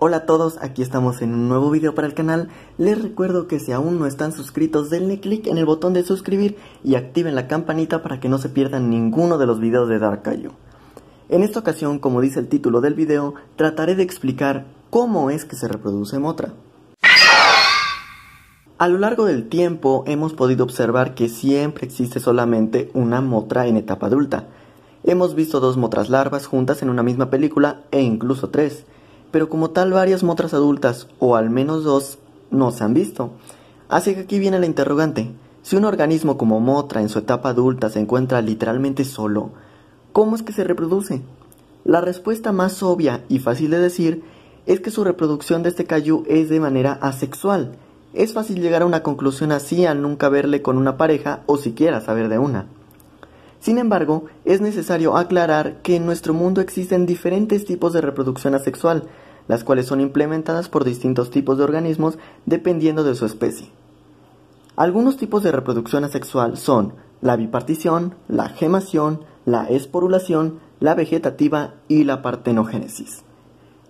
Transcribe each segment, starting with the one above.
Hola a todos, aquí estamos en un nuevo video para el canal. Les recuerdo que si aún no están suscritos, denle click en el botón de suscribir y activen la campanita para que no se pierdan ninguno de los videos de Darkayo. En esta ocasión, como dice el título del video, trataré de explicar cómo es que se reproduce Motra. A lo largo del tiempo hemos podido observar que siempre existe solamente una Motra en etapa adulta. Hemos visto dos Motras larvas juntas en una misma película e incluso tres pero como tal varias motras adultas, o al menos dos, no se han visto. Así que aquí viene la interrogante. Si un organismo como motra en su etapa adulta se encuentra literalmente solo, ¿cómo es que se reproduce? La respuesta más obvia y fácil de decir es que su reproducción de este cayú es de manera asexual. Es fácil llegar a una conclusión así al nunca verle con una pareja o siquiera saber de una. Sin embargo, es necesario aclarar que en nuestro mundo existen diferentes tipos de reproducción asexual, las cuales son implementadas por distintos tipos de organismos dependiendo de su especie. Algunos tipos de reproducción asexual son la bipartición, la gemación, la esporulación, la vegetativa y la partenogénesis.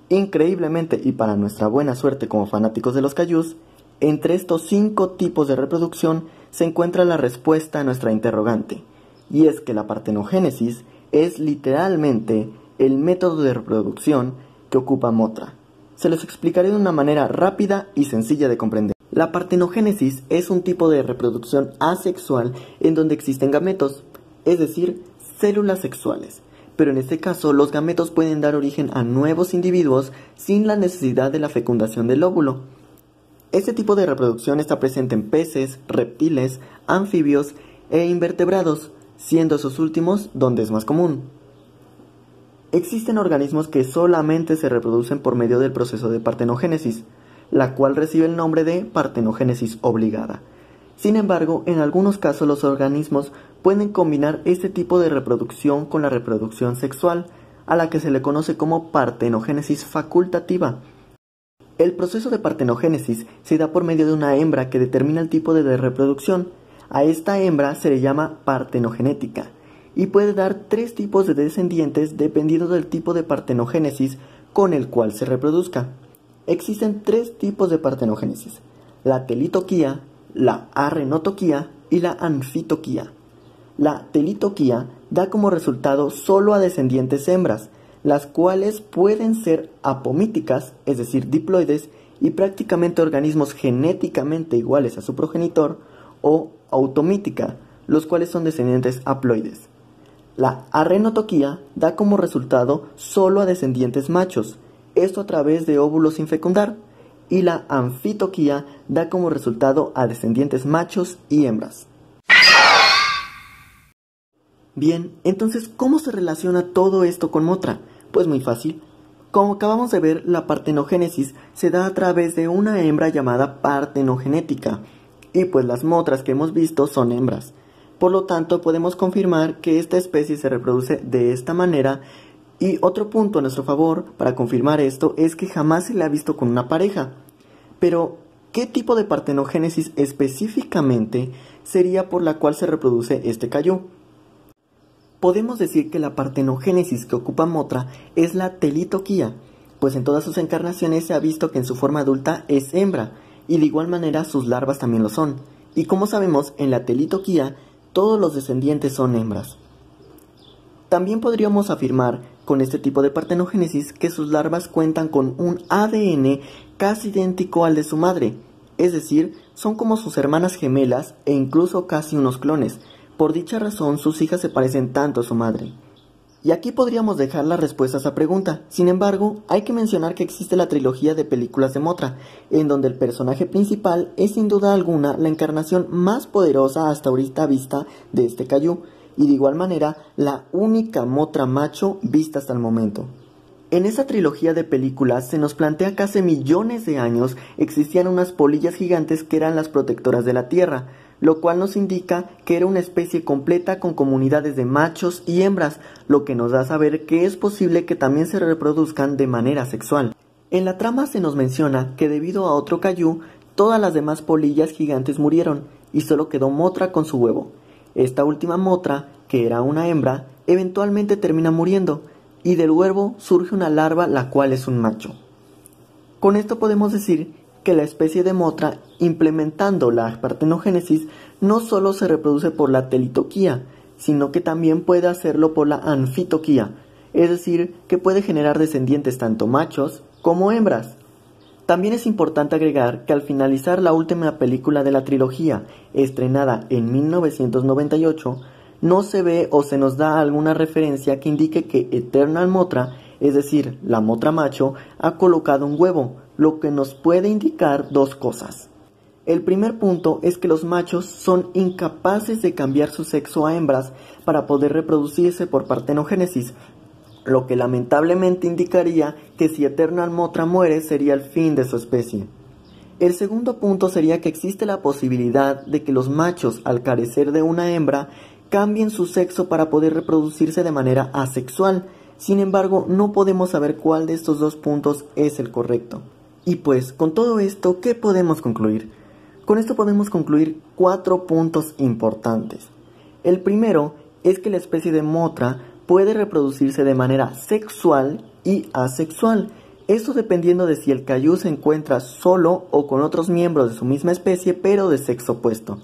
Increíblemente y para nuestra buena suerte como fanáticos de los cayús, entre estos cinco tipos de reproducción se encuentra la respuesta a nuestra interrogante, y es que la partenogénesis es literalmente el método de reproducción que ocupa Motra. Se los explicaré de una manera rápida y sencilla de comprender. La partenogénesis es un tipo de reproducción asexual en donde existen gametos, es decir, células sexuales. Pero en este caso, los gametos pueden dar origen a nuevos individuos sin la necesidad de la fecundación del óvulo. Este tipo de reproducción está presente en peces, reptiles, anfibios e invertebrados, siendo esos últimos donde es más común. Existen organismos que solamente se reproducen por medio del proceso de partenogénesis, la cual recibe el nombre de partenogénesis obligada. Sin embargo, en algunos casos los organismos pueden combinar este tipo de reproducción con la reproducción sexual, a la que se le conoce como partenogénesis facultativa. El proceso de partenogénesis se da por medio de una hembra que determina el tipo de reproducción a esta hembra se le llama partenogenética y puede dar tres tipos de descendientes dependiendo del tipo de partenogénesis con el cual se reproduzca. Existen tres tipos de partenogénesis, la telitoquía, la arrenotoquía y la anfitoquía. La telitoquía da como resultado solo a descendientes hembras, las cuales pueden ser apomíticas, es decir, diploides, y prácticamente organismos genéticamente iguales a su progenitor, o automítica, los cuales son descendientes haploides. La arrenotoquía da como resultado solo a descendientes machos, esto a través de óvulos sin fecundar, y la anfitoquía da como resultado a descendientes machos y hembras. Bien, entonces, ¿cómo se relaciona todo esto con Motra? Pues muy fácil. Como acabamos de ver, la partenogénesis se da a través de una hembra llamada partenogenética, y pues las motras que hemos visto son hembras. Por lo tanto, podemos confirmar que esta especie se reproduce de esta manera y otro punto a nuestro favor para confirmar esto es que jamás se la ha visto con una pareja. Pero, ¿qué tipo de partenogénesis específicamente sería por la cual se reproduce este cayú? Podemos decir que la partenogénesis que ocupa Motra es la telitoquía, pues en todas sus encarnaciones se ha visto que en su forma adulta es hembra, y de igual manera sus larvas también lo son. Y como sabemos, en la telitoquía todos los descendientes son hembras. También podríamos afirmar con este tipo de partenogénesis que sus larvas cuentan con un ADN casi idéntico al de su madre, es decir, son como sus hermanas gemelas e incluso casi unos clones. Por dicha razón, sus hijas se parecen tanto a su madre. Y aquí podríamos dejar la respuesta a esa pregunta. Sin embargo, hay que mencionar que existe la trilogía de películas de Motra, en donde el personaje principal es sin duda alguna la encarnación más poderosa hasta ahorita vista de este cayú y de igual manera la única Motra macho vista hasta el momento. En esa trilogía de películas se nos plantea que hace millones de años existían unas polillas gigantes que eran las protectoras de la Tierra, lo cual nos indica que era una especie completa con comunidades de machos y hembras, lo que nos da a saber que es posible que también se reproduzcan de manera sexual. En la trama se nos menciona que debido a otro cayú, todas las demás polillas gigantes murieron y solo quedó Motra con su huevo. Esta última Motra, que era una hembra, eventualmente termina muriendo y del huevo surge una larva la cual es un macho. Con esto podemos decir que la especie de Motra, implementando la partenogénesis, no solo se reproduce por la telitoquía, sino que también puede hacerlo por la anfitoquía, es decir, que puede generar descendientes tanto machos como hembras. También es importante agregar que al finalizar la última película de la trilogía, estrenada en 1998, no se ve o se nos da alguna referencia que indique que Eternal Motra, es decir, la Motra macho, ha colocado un huevo, lo que nos puede indicar dos cosas. El primer punto es que los machos son incapaces de cambiar su sexo a hembras para poder reproducirse por partenogénesis, lo que lamentablemente indicaría que si Eterna Almotra muere sería el fin de su especie. El segundo punto sería que existe la posibilidad de que los machos, al carecer de una hembra, cambien su sexo para poder reproducirse de manera asexual. Sin embargo, no podemos saber cuál de estos dos puntos es el correcto. Y pues, con todo esto, ¿qué podemos concluir? Con esto podemos concluir cuatro puntos importantes. El primero es que la especie de motra puede reproducirse de manera sexual y asexual. Esto dependiendo de si el cayú se encuentra solo o con otros miembros de su misma especie pero de sexo opuesto.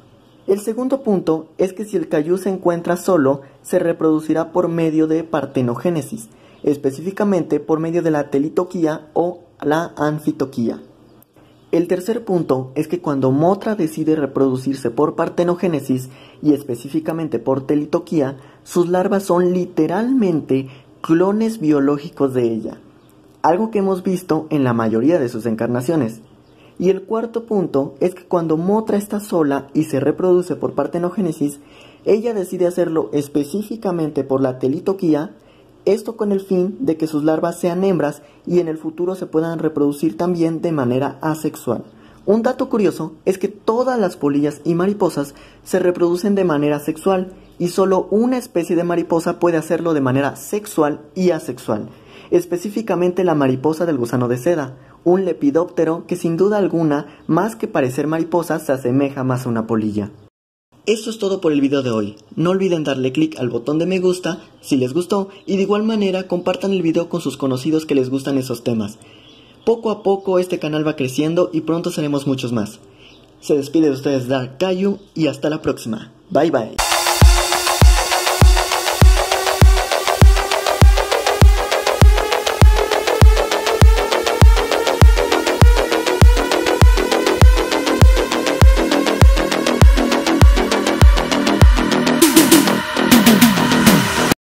El segundo punto es que si el cayú se encuentra solo, se reproducirá por medio de partenogénesis, específicamente por medio de la telitoquía o la anfitoquía. El tercer punto es que cuando Motra decide reproducirse por partenogénesis y específicamente por telitoquía, sus larvas son literalmente clones biológicos de ella, algo que hemos visto en la mayoría de sus encarnaciones. Y el cuarto punto es que cuando Motra está sola y se reproduce por partenogénesis, ella decide hacerlo específicamente por la telitoquía esto con el fin de que sus larvas sean hembras y en el futuro se puedan reproducir también de manera asexual. Un dato curioso es que todas las polillas y mariposas se reproducen de manera sexual y solo una especie de mariposa puede hacerlo de manera sexual y asexual, específicamente la mariposa del gusano de seda, un lepidóptero que sin duda alguna, más que parecer mariposa, se asemeja más a una polilla. Eso es todo por el video de hoy. No olviden darle click al botón de me gusta si les gustó y de igual manera compartan el video con sus conocidos que les gustan esos temas. Poco a poco este canal va creciendo y pronto seremos muchos más. Se despide de ustedes Dark Caillou y hasta la próxima. Bye bye.